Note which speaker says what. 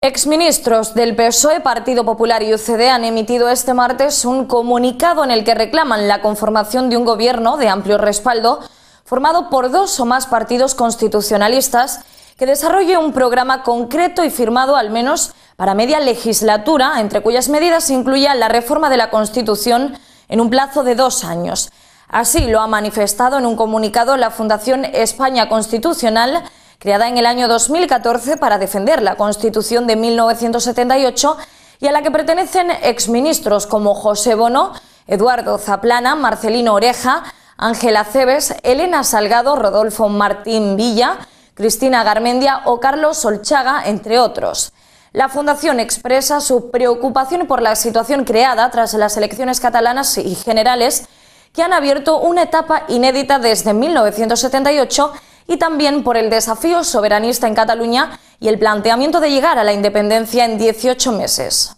Speaker 1: Exministros del PSOE, Partido Popular y UCD han emitido este martes un comunicado en el que reclaman la conformación de un gobierno de amplio respaldo formado por dos o más partidos constitucionalistas que desarrolle un programa concreto y firmado al menos para media legislatura, entre cuyas medidas incluya la reforma de la Constitución en un plazo de dos años. Así lo ha manifestado en un comunicado la Fundación España Constitucional creada en el año 2014 para defender la Constitución de 1978 y a la que pertenecen exministros como José Bono, Eduardo Zaplana, Marcelino Oreja, Ángela Cebes, Elena Salgado, Rodolfo Martín Villa, Cristina Garmendia o Carlos Solchaga, entre otros. La Fundación expresa su preocupación por la situación creada tras las elecciones catalanas y generales que han abierto una etapa inédita desde 1978 y también por el desafío soberanista en Cataluña y el planteamiento de llegar a la independencia en 18 meses.